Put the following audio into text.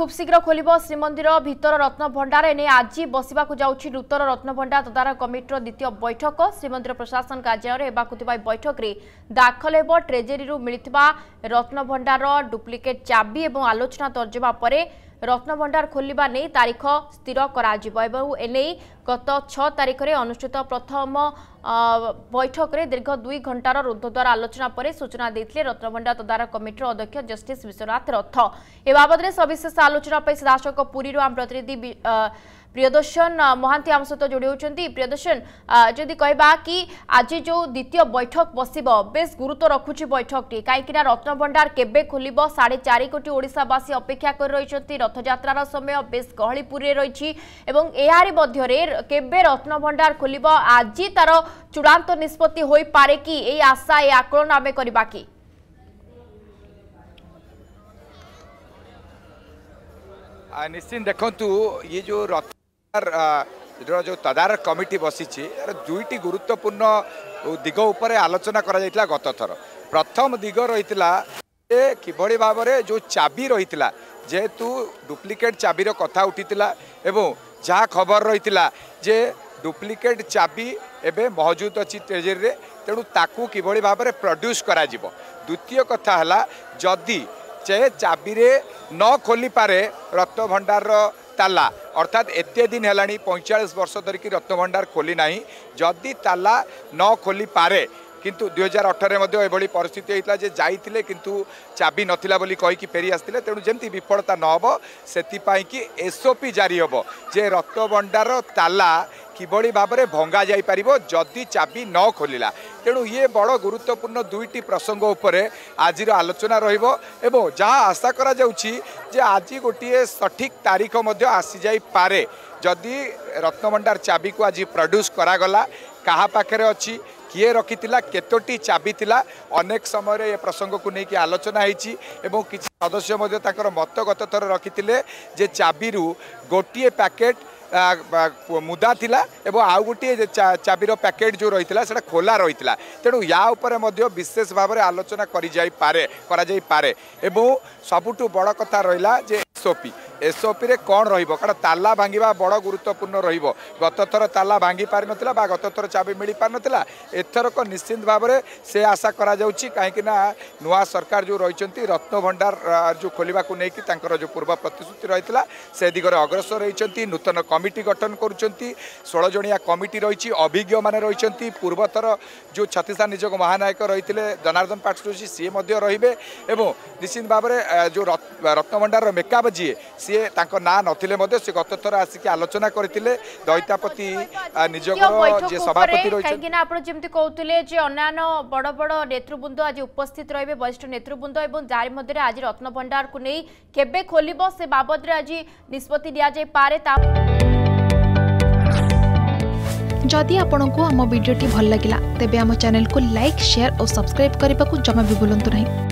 খুব শীঘ্র খোলব শ্রীমন্দির ভিতর রত্নভণ্ডার এনে আজ বসবাক যাচ্ছে নূতন রত্নভণ্ডার তদারক কমিটির দ্বিতীয় বৈঠক শ্রীমন্দির প্রশাসন কার্যালয়ে হওয়া বৈঠকরে দাখল হব ট্রেজেরি মিলিথিবা রত্নভণ্ডার ডুপ্লিকেট চাবি এবং আলোচনা তর্জমা পরে রত্নভণ্ডার খোলা নেই তারিখ স্থির করা এনে গত ছ তারিখে অনুষ্ঠিত প্রথম বৈঠকরে দীর্ঘ দুই ঘণ্টার রুদ্ধদ্বার আলোচনা পরে সূচনা দিয়ে রত্নভণ্ডা তদারক কমিটির অধ্যক্ষ জষ্টিস বিশ্বনাথ রথ এ বাবদে সবিশেষ আলোচনা সিধাসলখ পুরীর আম প্রতিনিধি প্রিয়দর্শন মহান্তি আম সহ যোড়ি হচ্ছেন প্রিয়দর্শন যদি কহবা কি আজ যে দ্বিতীয় বৈঠক বসব বেশ গুরুত্ব রাখুছি বৈঠকটি কিন্তু রত্নভণ্ডার কেবে খোলব সাড়ে চারি কোটি ওড়শাবাসী অপেক্ষা করে রয়েছেন রথযাত্রার সময় বেশ গহলি পুরী রয়েছে এবং এর মধ্যে কেবে রত্নভণ্ডার খোলব আজি তার চূড়ান্ত নিষ্পতি হয়ে পড়ে কি এই আশা এই আকলন আমি করা কি নিশ্চিত দেখন্তু ইয়ে যে রথ जो तदारक कमिटी बसिଛି दुईटी ଗୁରୁତ୍ୱପୂର୍ଣ୍ଣ ଦିଗ ଉପରେ ଆଲୋଚନା କରାଯାଇଥିଲା ଗତ ଥର ପ୍ରଥମ ଦିଗ ରହିଥିଲା ଯେ କିଭଳି ଭାବରେ ଯେଉଁ ଚାବି ରହିଥିଲା ଯେହେତୁ ଡୁପ୍ଲିକେଟ୍ ଚାବିର କଥା ଉଠିଥିଲା ଏବଂ ଯାହା ଖବର ରହିଥିଲା ଯେ ଡୁପ୍ଲିକେଟ୍ ଚାବି ଏବେ ମହଜୁଦ ଅଛି ଟ୍ରେଜେରୀରେ ତେଣୁ ତାକୁ କିଭଳି ଭାବରେ ପ୍ରଡ୍ୟୁସ୍ କରାଯିବ ଦ୍ୱିତୀୟ କଥା ହେଲା ଯଦି ଯେ ଚାବିରେ ନ ଖୋଲିପାରେ ରତ୍ନଭଣ୍ଡାରର ତାଲା ଅର୍ଥାତ୍ ଏତେ ଦିନ ହେଲାଣି ପଇଁଚାଳିଶ ବର୍ଷ ଧରିକି ରତ୍ନଭଣ୍ଡାର ଖୋଲି ନାହିଁ ଯଦି ତାଲା ନ ଖୋଲିପାରେ কিন্তু দুই হাজার অঠরে মধ্যে এইভাবে পরিস্থিতি হয়েছিল যে যাই কিন্তু চাবি নথিলা বলি কইকি ফেরি আসলে তেমন যেমন বিফলতা নহব সেপাই কি এসওপি জারি হব যে রক্তভণ্ডার তালা কিভাবে ভাবে ভঙ্গা যাইপার যদি চাবি ন খোলা তেমন ইয়ে বড় গুরুত্বপূর্ণ দুইটি প্রসঙ্গ উপরে আজির আলোচনা রহব এবং যা আশা করা যাচ্ছি যে আজি গোটিয়ে সঠিক তারিখ মধ্যে যাই পারে যদি রত্নভণ্ডার চাবিকু আজি প্রড্যুস করা গলা কাহা পাখে অছি କିଏ ରଖିଥିଲା କେତୋଟି ଚାବି ଥିଲା ଅନେକ ସମୟରେ ଏ ପ୍ରସଙ୍ଗକୁ ନେଇକି ଆଲୋଚନା ହୋଇଛି ଏବଂ କିଛି ସଦସ୍ୟ ମଧ୍ୟ ତାଙ୍କର ମତ ଗତ ଥର ରଖିଥିଲେ ଯେ ଚାବିରୁ ଗୋଟିଏ ପ୍ୟାକେଟ୍ ମୁଦା ଥିଲା ଏବଂ ଆଉ ଗୋଟିଏ ଚାବିର ପ୍ୟାକେଟ୍ ଯେଉଁ ରହିଥିଲା ସେଇଟା ଖୋଲା ରହିଥିଲା ତେଣୁ ୟା ଉପରେ ମଧ୍ୟ ବିଶେଷ ଭାବରେ ଆଲୋଚନା କରିଯାଇପାରେ କରାଯାଇପାରେ ଏବଂ ସବୁଠୁ ବଡ଼ କଥା ରହିଲା ଯେ ଏସ୍ଓପି ଏସ୍ଓପିରେ କ'ଣ ରହିବ କାରଣ ତାଲା ଭାଙ୍ଗିବା ବଡ଼ ଗୁରୁତ୍ୱପୂର୍ଣ୍ଣ ରହିବ ଗତଥର ତାଲା ଭାଙ୍ଗି ପାରିନଥିଲା ବା ଗତଥର ଚାବି ମିଳିପାରିନଥିଲା ଏଥରକ ନିଶ୍ଚିନ୍ତ ଭାବରେ ସେ ଆଶା କରାଯାଉଛି କାହିଁକିନା ନୂଆ ସରକାର ଯେଉଁ ରହିଛନ୍ତି ରତ୍ନଭଣ୍ଡାର ଯେଉଁ ଖୋଲିବାକୁ ନେଇକି ତାଙ୍କର ଯେଉଁ ପୂର୍ବ ପ୍ରତିଶ୍ରୁତି ରହିଥିଲା ସେ ଦିଗରେ ଅଗ୍ରସର ରହିଛନ୍ତି ନୂତନ କମିଟି ଗଠନ କରୁଛନ୍ତି ଷୋହଳ ଜଣିଆ କମିଟି ରହିଛି ଅଭିଜ୍ଞମାନେ ରହିଛନ୍ତି ପୂର୍ବଥର ଯେଉଁ ଛତିଶା ନିଯୋଗ ମହାନାୟକ ରହିଥିଲେ ଜନାର୍ଦ୍ଦନ ପାଟ୍ରୋଜୀ ସିଏ ମଧ୍ୟ ରହିବେ ଏବଂ ନିଶ୍ଚିନ୍ତ ଭାବରେ ଯେଉଁ ରତ୍ନଭଣ୍ଡାରର ମେକାପ ଯିଏ ସିଏ ତାଙ୍କ ନାଁ ନଥିଲେ ମଧ୍ୟ ସେ ଗତ ଥର ଆସିକି ଆଲୋଚନା କରିଥିଲେ ଦଇତାପତି ନିଜର ଯିଏ ସଭାପତି ରହିଛନ୍ତି କାହିଁକିନା ଆପଣ ଯେମିତି କହୁଥିଲେ ଯେ ଅନ୍ୟାନ୍ୟ ବଡ଼ ବଡ଼ ନେତୃବୃନ୍ଦ ଆଜି ଉପସ୍ଥିତ ରହିବେ ବରିଷ୍ଠ ନେତୃବୃନ୍ଦ ଏବଂ ଯାରି ମଧ୍ୟରେ ଆଜି ରତ୍ନ ଭଣ୍ଡାରକୁ ନେଇ କେବେ ଖୋଲିବ ସେ ବାବଦରେ ଆଜି ନିଷ୍ପତ୍ତି ଦିଆଯାଇପାରେ ତା ଯଦି ଆପଣଙ୍କୁ ଆମ ଭିଡ଼ିଓଟି ଭଲ ଲାଗିଲା ତେବେ ଆମ ଚ୍ୟାନେଲକୁ ଲାଇକ୍ ସେୟାର ଓ ସବସ୍କ୍ରାଇବ୍ କରିବାକୁ ଜମା ବି ଭୁଲନ୍ତୁ ନାହିଁ